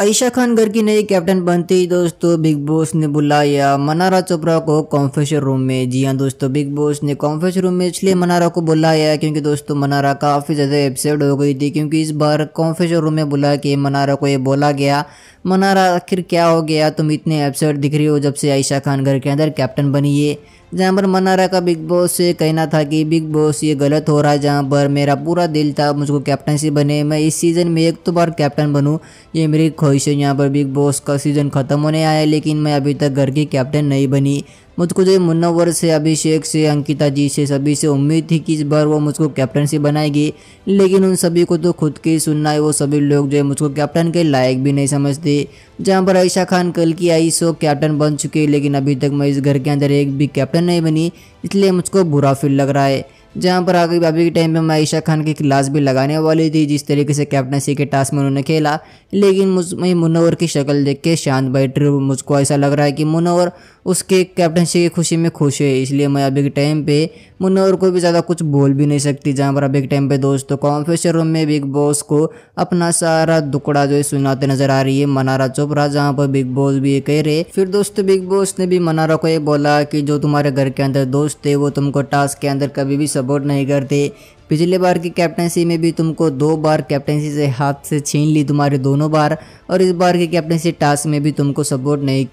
आयशा खान घर की नई कैप्टन बनते ही दोस्तों बिग बॉस ने बुलाया मनारा चोपड़ा को कॉन्फेशन रूम में जी हाँ दोस्तों बिग बॉस ने कॉन्फेशन रूम में इसलिए मनारा को बुलाया क्योंकि दोस्तों मनारा काफ़ी ज़्यादा एपिसोड हो गई थी क्योंकि इस बार कॉन्फेशन रूम में बुला के मनारा को ये बोला गया मनारा आखिर क्या हो गया तुम इतने एपिसोड दिख रही हो जब से आयशा खान घर के अंदर कैप्टन बनी है जहाँ पर मनारा का बिग बॉस से कहना था कि बिग बॉस ये गलत हो रहा है जहाँ पर मेरा पूरा दिल था मुझको कैप्टनसी बने मैं इस सीज़न में एक तो बार कैप्टन बनूँ ये मेरी ख्वाहिश है यहाँ पर बिग बॉस का सीज़न ख़त्म होने आया लेकिन मैं अभी तक घर की कैप्टन नहीं बनी मुझको जो तो मुन्नावर से अभिषेक से अंकिता जी से सभी से उम्मीद थी कि इस बार वो मुझको कैप्टनसी बनाएगी लेकिन उन सभी को तो खुद के सुनना है वो सभी लोग जो है मुझको कैप्टन के लायक भी नहीं समझते जहाँ पर आयशा खान कल की आई सो कैप्टन बन चुके लेकिन अभी तक मैं इस घर के अंदर एक भी कैप्टन नहीं बनी इसलिए मुझको बुरा फील लग रहा है जहाँ पर आगे अभी के टाइम में मैं आयशा खान की क्लास भी लगाने वाली थी जिस तरीके से कैप्टनसी के टास्क में उन्होंने खेला लेकिन मुझ मैं मुनोवर की शक्ल देख के शांत बैठ रही मुझको ऐसा लग रहा है कि मुनोवर उसके कैप्टनशिप की खुशी में खुश है इसलिए मैं अभी के टाइम पे मुन्नौर को भी ज़्यादा कुछ बोल भी नहीं सकती जहाँ पर अभी के टाइम पे दोस्तों कॉन्फ्रेंसर रूम में बिग बॉस को अपना सारा दुकड़ा जो है सुनाते नजर आ रही है मनारा चोपड़ा जहाँ पर बिग बॉस भी ये कह रहे फिर दोस्तों बिग बॉस ने भी मनारा को ये बोला कि जो तुम्हारे घर के अंदर दोस्त थे वो तुमको टास्क के अंदर कभी भी सपोर्ट नहीं करते पिछले बार की कैप्टनसी में भी तुमको दो बार कैप्टनसी से हाथ से छीन ली तुम्हारे दोनों बार और इस बार की कैप्टनसी टास्क में भी तुमको सपोर्ट नहीं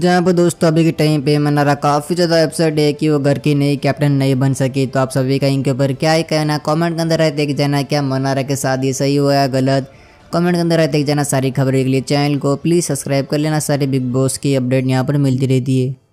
जहाँ पर दोस्तों अभी के टाइम पे मनारा काफ़ी ज़्यादा अपसेट है कि वो घर की नई कैप्टन नहीं बन सकी तो आप सभी का इनके ऊपर क्या ही कहना कमेंट के अंदर रहते जाना क्या मनारा के साथ ये सही हुआ या गलत कमेंट के अंदर रहते जाना सारी खबरें के लिए चैनल को प्लीज़ सब्सक्राइब कर लेना सारे बिग बॉस की अपडेट यहाँ पर मिलती रहती है